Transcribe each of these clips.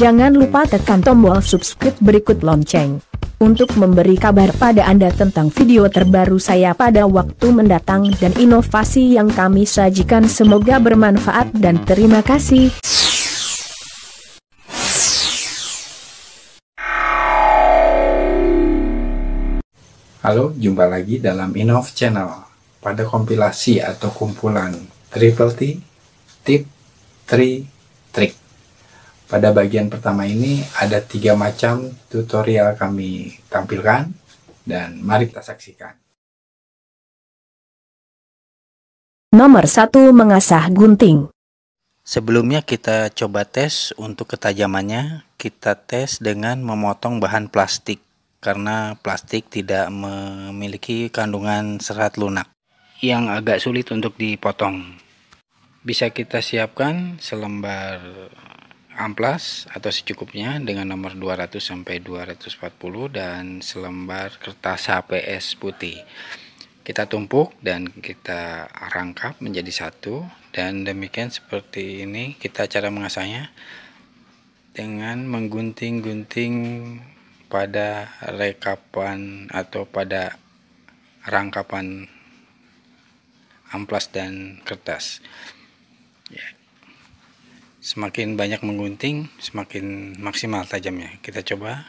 Jangan lupa tekan tombol subscribe berikut lonceng. Untuk memberi kabar pada Anda tentang video terbaru saya pada waktu mendatang dan inovasi yang kami sajikan semoga bermanfaat dan terima kasih. Halo, jumpa lagi dalam Inov Channel. Pada kompilasi atau kumpulan Triple T, Tip, Tri, Trick. Pada bagian pertama ini ada tiga macam tutorial kami tampilkan dan mari kita saksikan. Nomor 1 mengasah gunting. Sebelumnya kita coba tes untuk ketajamannya, kita tes dengan memotong bahan plastik karena plastik tidak memiliki kandungan serat lunak yang agak sulit untuk dipotong. Bisa kita siapkan selembar amplas atau secukupnya dengan nomor 200 sampai 240 dan selembar kertas HPS putih. Kita tumpuk dan kita rangkap menjadi satu dan demikian seperti ini kita cara mengasahnya dengan menggunting-gunting pada rekapan atau pada rangkapan amplas dan kertas semakin banyak menggunting semakin maksimal tajamnya kita coba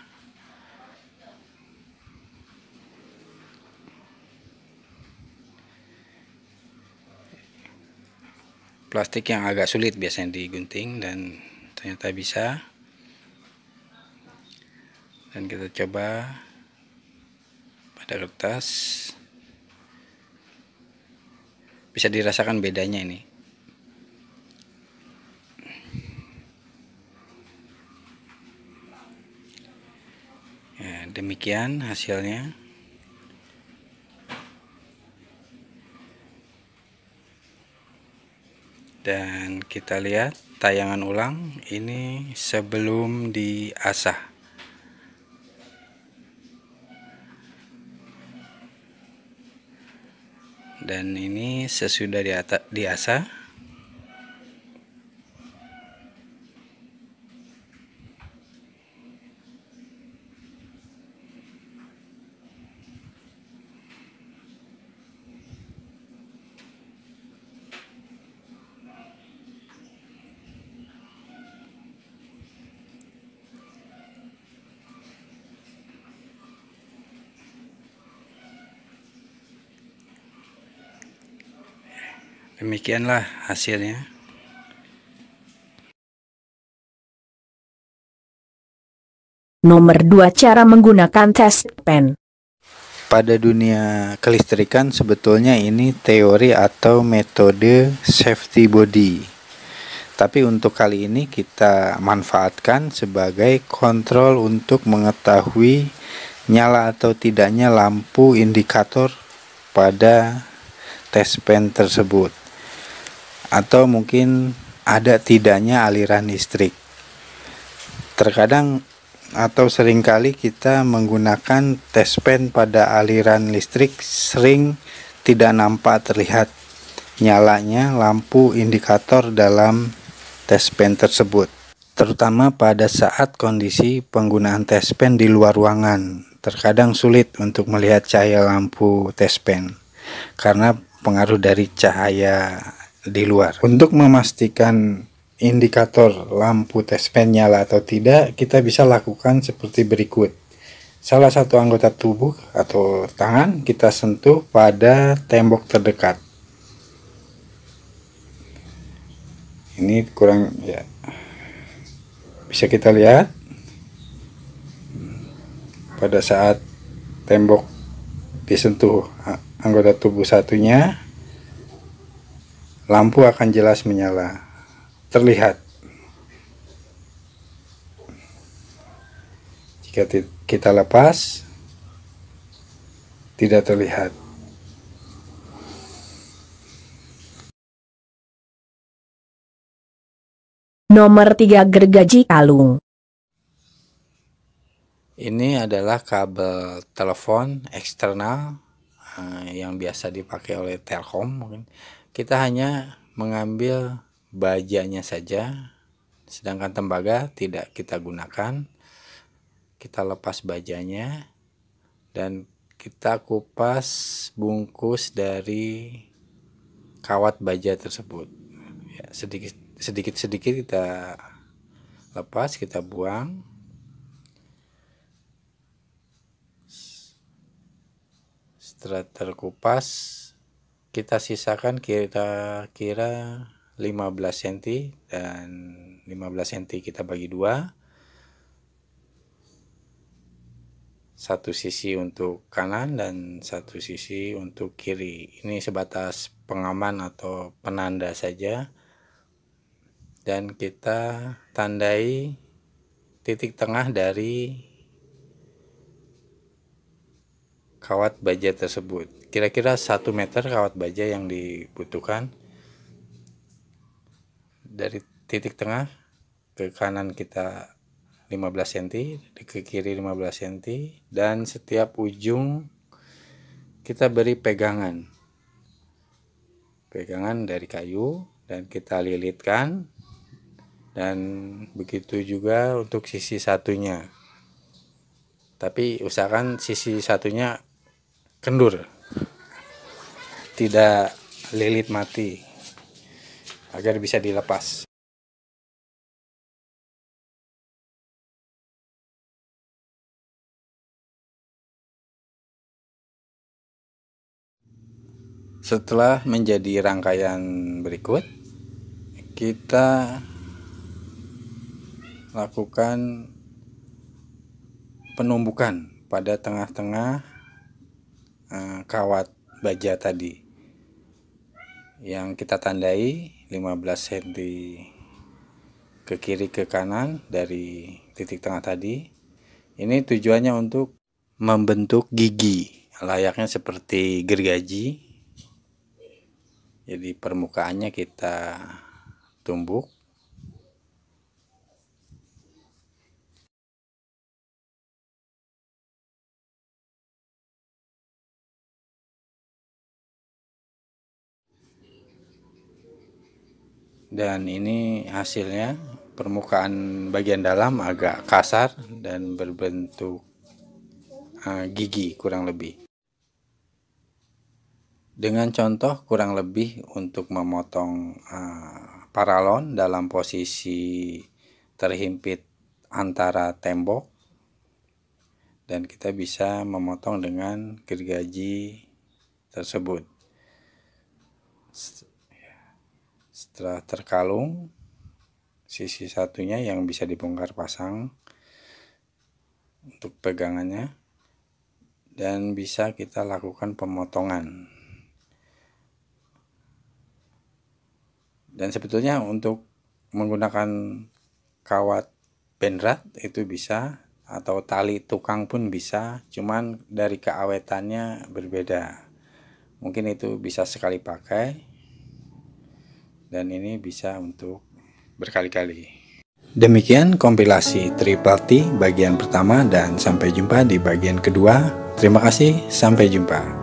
plastik yang agak sulit biasanya digunting dan ternyata bisa dan kita coba pada kertas bisa dirasakan bedanya ini demikian hasilnya dan kita lihat tayangan ulang ini sebelum diasah dan ini sesudah diasah demikianlah hasilnya Nomor 2 cara menggunakan test pen pada dunia kelistrikan sebetulnya ini teori atau metode safety body. Tapi untuk kali ini kita manfaatkan sebagai kontrol untuk mengetahui nyala atau tidaknya lampu indikator pada test pen tersebut atau mungkin ada tidaknya aliran listrik. Terkadang atau seringkali kita menggunakan test pen pada aliran listrik sering tidak nampak terlihat nyalanya lampu indikator dalam test pen tersebut terutama pada saat kondisi penggunaan test pen di luar ruangan terkadang sulit untuk melihat cahaya lampu test pen karena pengaruh dari cahaya di luar. Untuk memastikan indikator lampu tes pen nyala atau tidak, kita bisa lakukan seperti berikut. Salah satu anggota tubuh atau tangan kita sentuh pada tembok terdekat. Ini kurang ya. Bisa kita lihat pada saat tembok disentuh anggota tubuh satunya lampu akan jelas menyala. Terlihat. Jika kita lepas, tidak terlihat. Nomor 3 gergaji kalung. Ini adalah kabel telepon eksternal Eh, yang biasa dipakai oleh Telkom mungkin kita hanya mengambil bajanya saja sedangkan tembaga tidak kita gunakan kita lepas bajanya dan kita kupas bungkus dari kawat baja tersebut ya, sedikit sedikit sedikit kita lepas kita buang Setelah terkupas kita sisakan kira-kira 15 cm dan 15 cm kita bagi dua satu sisi untuk kanan dan satu sisi untuk kiri ini sebatas pengaman atau penanda saja dan kita tandai titik tengah dari kawat baja tersebut. Kira-kira satu meter kawat baja yang dibutuhkan dari titik tengah ke kanan kita 15 cm, ke kiri 15 cm dan setiap ujung kita beri pegangan. Pegangan dari kayu dan kita lilitkan dan begitu juga untuk sisi satunya. Tapi usahakan sisi satunya kendur tidak lilit mati agar bisa dilepas setelah menjadi rangkaian berikut kita lakukan penumbukan pada tengah-tengah Eh, kawat baja tadi yang kita tandai 15 cm ke kiri ke kanan dari titik tengah tadi ini tujuannya untuk membentuk gigi layaknya seperti gergaji jadi permukaannya kita tumbuk dan ini hasilnya permukaan bagian dalam agak kasar dan berbentuk eh, gigi kurang lebih dengan contoh kurang lebih untuk memotong eh, paralon dalam posisi terhimpit antara tembok dan kita bisa memotong dengan gergaji tersebut setelah terkalung, sisi satunya yang bisa dibongkar pasang untuk pegangannya dan bisa kita lakukan pemotongan. Dan sebetulnya untuk menggunakan kawat benrat itu bisa atau tali tukang pun bisa, cuman dari keawetannya berbeda. Mungkin itu bisa sekali pakai dan ini bisa untuk berkali-kali. Demikian kompilasi Triplati bagian pertama dan sampai jumpa di bagian kedua. Terima kasih, sampai jumpa.